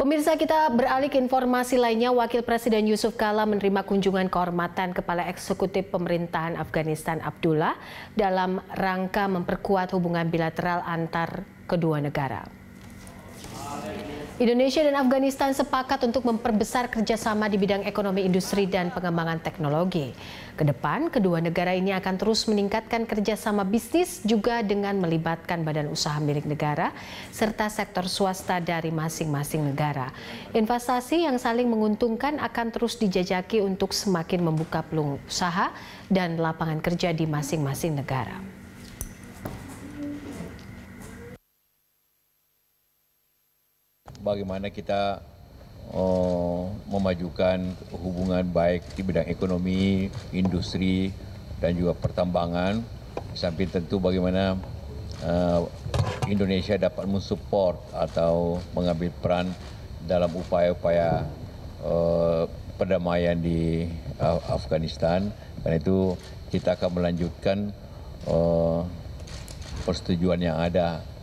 Pemirsa kita beralih ke informasi lainnya, Wakil Presiden Yusuf Kala menerima kunjungan kehormatan Kepala Eksekutif Pemerintahan Afghanistan Abdullah dalam rangka memperkuat hubungan bilateral antar kedua negara. Indonesia dan Afghanistan sepakat untuk memperbesar kerjasama di bidang ekonomi industri dan pengembangan teknologi. Kedepan, kedua negara ini akan terus meningkatkan kerjasama bisnis juga dengan melibatkan badan usaha milik negara serta sektor swasta dari masing-masing negara. Investasi yang saling menguntungkan akan terus dijajaki untuk semakin membuka peluang usaha dan lapangan kerja di masing-masing negara. bagaimana kita oh, memajukan hubungan baik di bidang ekonomi, industri, dan juga pertambangan. Samping tentu bagaimana eh, Indonesia dapat mensupport atau mengambil peran dalam upaya-upaya eh, perdamaian di eh, Afghanistan. Karena itu kita akan melanjutkan persetujuan yang ada